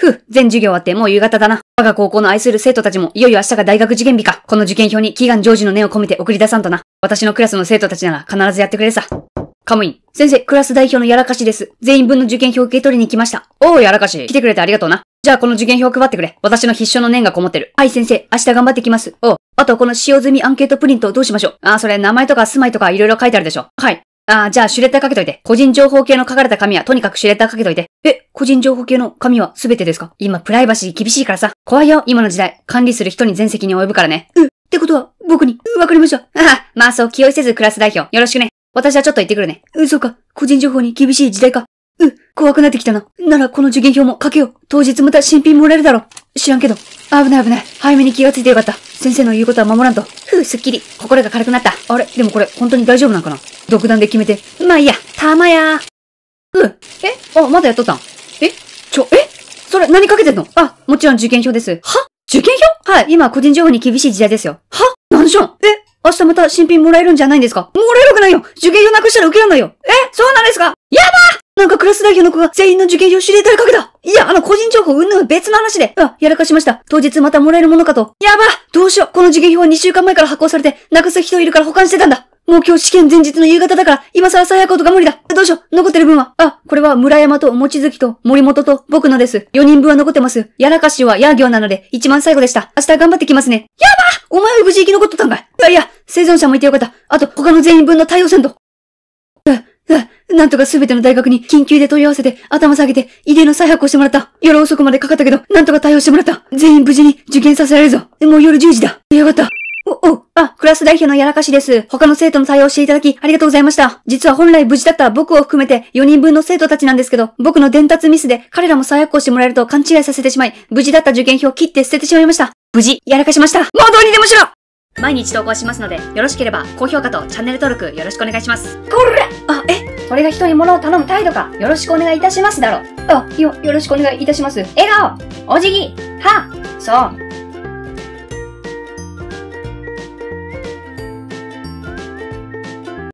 ふう、全授業終わってもう夕方だな。我が高校の愛する生徒たちも、いよいよ明日が大学受験日か。この受験票に祈願成就の念を込めて送り出さんとな。私のクラスの生徒たちなら必ずやってくれさ。カムイン。先生、クラス代表のやらかしです。全員分の受験票を受け取りに来ました。おう、やらかし。来てくれてありがとうな。じゃあこの受験票を配ってくれ。私の必勝の念がこもってる。はい、先生。明日頑張ってきます。おう。あと、この使用済みアンケートプリントをどうしましょうああ、それ名前とか住まいとか色々書いてあるでしょ。はい。ああ、じゃあシュレッダーかけといて。個人情報系の書かれた紙はとにかくシュレッダーかけといて。え、個人情報系の紙は全てですか今プライバシー厳しいからさ。怖いよ、今の時代。管理する人に全席に及ぶからね。う、ってことは、僕に、わかりました。ああ、まあそう気負いせずクラス代表。よろしくね。私はちょっと行ってくるね。う、そうか。個人情報に厳しい時代か。う、怖くなってきたな。ならこの受験票もかけよう。当日また新品もらえるだろう。知らんけど。危ない危ない。早めに気がついてよかった。先生の言うことは守らんと。ふう、すっきり。心が軽くなった。あれ、でもこれ、本当に大丈夫なんかな独断で決めて。まあいいや、たまやうん。えあ、まだやっとったん。えちょ、えそれ、何かけてんのあ、もちろん受験票です。は受験票はい、今個人情報に厳しい時代ですよ。は何じゃんえ明日また新品もらえるんじゃないんですかもらえるわけないよ受験票なくしたら受けらんないよえそうなんですかやばなんかクラス代表の子が全員の受験票知りたいかけだいや、あの個人情報うんぬん別の話で、あ、やらかしました。当日またもらえるものかと。やばどうしようこの受験票は2週間前から発行されて、なくす人いるから保管してたんだもう今日試験前日の夕方だから、今更最悪行とか無理だ。どうしよう。残ってる分は。あ、これは村山と餅月と森本と僕のです。4人分は残ってます。やらかしはや行なので、一番最後でした。明日頑張ってきますね。やばお前は無事生き残っとったんかいいやいや、生存者もいてよかった。あと、他の全員分の対応線と。なんとかすべての大学に緊急で問い合わせて、頭下げて、遺伝の再発行してもらった。夜遅くまでかかったけど、なんとか対応してもらった。全員無事に受験させられるぞ。もう夜10時だ。やがった。お、お、あ、クラス代表のやらかしです。他の生徒の対応していただき、ありがとうございました。実は本来無事だった僕を含めて4人分の生徒たちなんですけど、僕の伝達ミスで彼らも再発行してもらえると勘違いさせてしまい、無事だった受験票を切って捨ててしまいました。無事、やらかしました。もうどうにでもしろ毎日投稿しますので、よろしければ高評価とチャンネル登録よろしくお願いします。こら俺が人に物を頼む態度か、よろしくお願いいたしますだろ。あ、よ、よろしくお願いいたします。笑顔お辞儀はそう